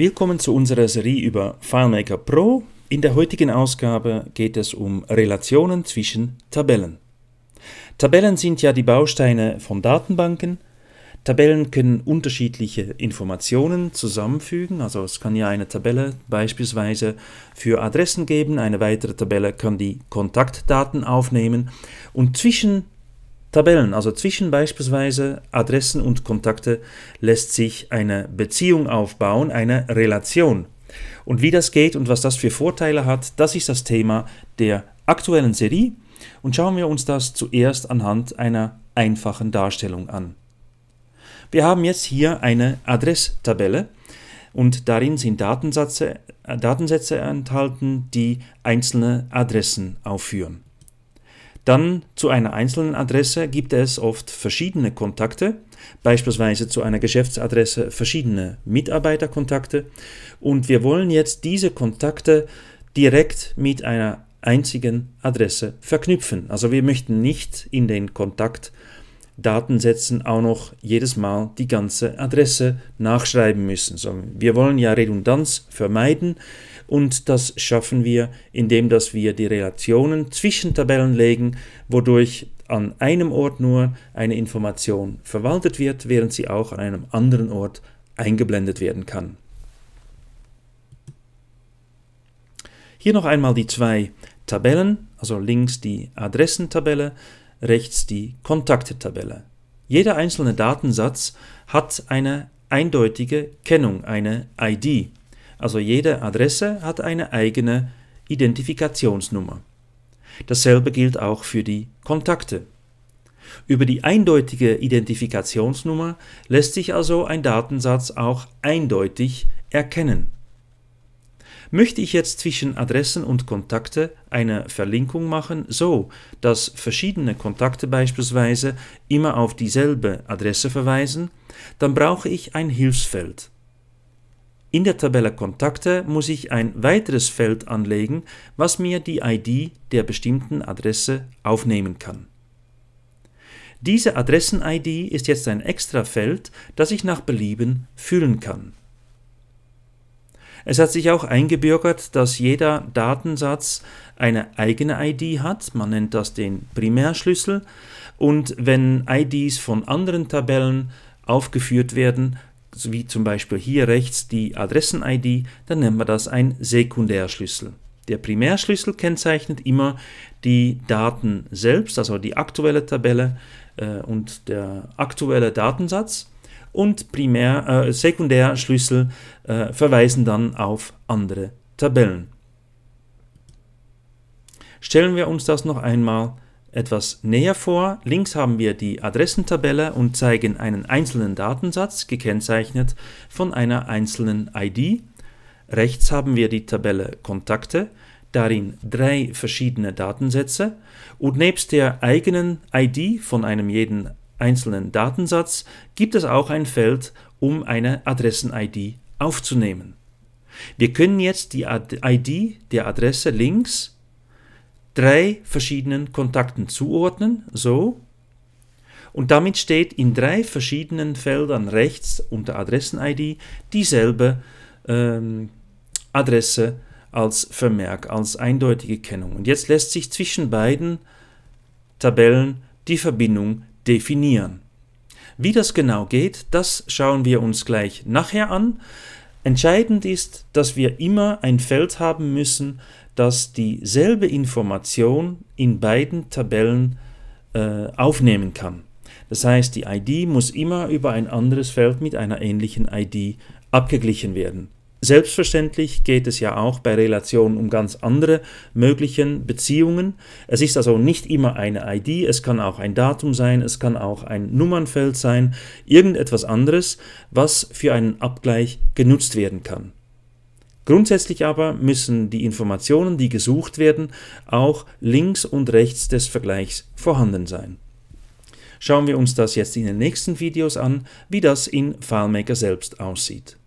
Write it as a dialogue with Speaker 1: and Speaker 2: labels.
Speaker 1: Willkommen zu unserer Serie über FileMaker Pro. In der heutigen Ausgabe geht es um Relationen zwischen Tabellen. Tabellen sind ja die Bausteine von Datenbanken. Tabellen können unterschiedliche Informationen zusammenfügen. Also es kann ja eine Tabelle beispielsweise für Adressen geben, eine weitere Tabelle kann die Kontaktdaten aufnehmen und zwischen Tabellen, also zwischen beispielsweise Adressen und Kontakte, lässt sich eine Beziehung aufbauen, eine Relation. Und wie das geht und was das für Vorteile hat, das ist das Thema der aktuellen Serie. Und schauen wir uns das zuerst anhand einer einfachen Darstellung an. Wir haben jetzt hier eine Adresstabelle und darin sind Datensätze, äh, Datensätze enthalten, die einzelne Adressen aufführen. Dann zu einer einzelnen Adresse gibt es oft verschiedene Kontakte, beispielsweise zu einer Geschäftsadresse verschiedene Mitarbeiterkontakte. Und wir wollen jetzt diese Kontakte direkt mit einer einzigen Adresse verknüpfen. Also wir möchten nicht in den Kontakt Datensätzen auch noch jedes Mal die ganze Adresse nachschreiben müssen. So, wir wollen ja Redundanz vermeiden und das schaffen wir, indem dass wir die Relationen zwischen Tabellen legen, wodurch an einem Ort nur eine Information verwaltet wird, während sie auch an einem anderen Ort eingeblendet werden kann. Hier noch einmal die zwei Tabellen, also links die Adressentabelle, rechts die Kontakttabelle. Jeder einzelne Datensatz hat eine eindeutige Kennung, eine ID. Also jede Adresse hat eine eigene Identifikationsnummer. Dasselbe gilt auch für die Kontakte. Über die eindeutige Identifikationsnummer lässt sich also ein Datensatz auch eindeutig erkennen möchte ich jetzt zwischen Adressen und Kontakte eine Verlinkung machen, so dass verschiedene Kontakte beispielsweise immer auf dieselbe Adresse verweisen, dann brauche ich ein Hilfsfeld. In der Tabelle Kontakte muss ich ein weiteres Feld anlegen, was mir die ID der bestimmten Adresse aufnehmen kann. Diese Adressen-ID ist jetzt ein extra Feld, das ich nach Belieben füllen kann. Es hat sich auch eingebürgert, dass jeder Datensatz eine eigene ID hat, man nennt das den Primärschlüssel, und wenn IDs von anderen Tabellen aufgeführt werden, wie zum Beispiel hier rechts die Adressen-ID, dann nennen wir das ein Sekundärschlüssel. Der Primärschlüssel kennzeichnet immer die Daten selbst, also die aktuelle Tabelle äh, und der aktuelle Datensatz und Primär, äh, Sekundärschlüssel äh, verweisen dann auf andere Tabellen. Stellen wir uns das noch einmal etwas näher vor. Links haben wir die Adressentabelle und zeigen einen einzelnen Datensatz, gekennzeichnet von einer einzelnen ID. Rechts haben wir die Tabelle Kontakte, darin drei verschiedene Datensätze und nebst der eigenen ID von einem jeden einzelnen Datensatz gibt es auch ein Feld, um eine Adressen-ID aufzunehmen. Wir können jetzt die ID der Adresse links drei verschiedenen Kontakten zuordnen, so. Und damit steht in drei verschiedenen Feldern rechts unter Adressen-ID dieselbe ähm, Adresse als Vermerk, als eindeutige Kennung. Und jetzt lässt sich zwischen beiden Tabellen die Verbindung definieren. Wie das genau geht, das schauen wir uns gleich nachher an. Entscheidend ist, dass wir immer ein Feld haben müssen, das dieselbe Information in beiden Tabellen äh, aufnehmen kann. Das heißt, die ID muss immer über ein anderes Feld mit einer ähnlichen ID abgeglichen werden. Selbstverständlich geht es ja auch bei Relationen um ganz andere möglichen Beziehungen. Es ist also nicht immer eine ID, es kann auch ein Datum sein, es kann auch ein Nummernfeld sein, irgendetwas anderes, was für einen Abgleich genutzt werden kann. Grundsätzlich aber müssen die Informationen, die gesucht werden, auch links und rechts des Vergleichs vorhanden sein. Schauen wir uns das jetzt in den nächsten Videos an, wie das in FileMaker selbst aussieht.